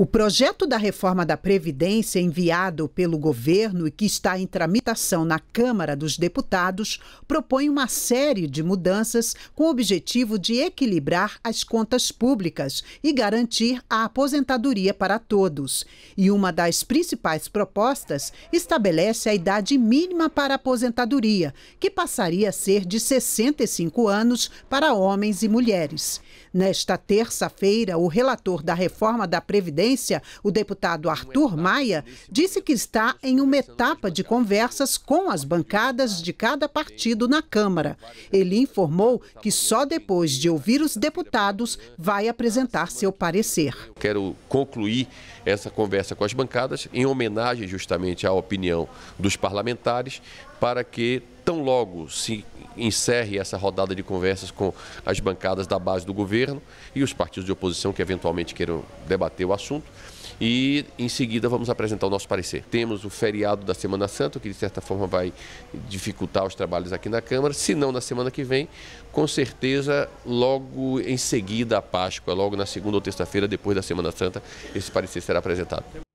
O projeto da reforma da Previdência enviado pelo governo e que está em tramitação na Câmara dos Deputados propõe uma série de mudanças com o objetivo de equilibrar as contas públicas e garantir a aposentadoria para todos. E uma das principais propostas estabelece a idade mínima para aposentadoria, que passaria a ser de 65 anos para homens e mulheres. Nesta terça-feira, o relator da reforma da Previdência o deputado Arthur Maia disse que está em uma etapa de conversas com as bancadas de cada partido na Câmara. Ele informou que só depois de ouvir os deputados vai apresentar seu parecer. Quero concluir essa conversa com as bancadas em homenagem justamente à opinião dos parlamentares para que tão logo se encerre essa rodada de conversas com as bancadas da base do governo e os partidos de oposição que eventualmente queiram debater o assunto e em seguida vamos apresentar o nosso parecer. Temos o feriado da Semana Santa, que de certa forma vai dificultar os trabalhos aqui na Câmara, se não na semana que vem, com certeza logo em seguida a Páscoa, logo na segunda ou terça-feira, depois da Semana Santa, esse parecer será apresentado.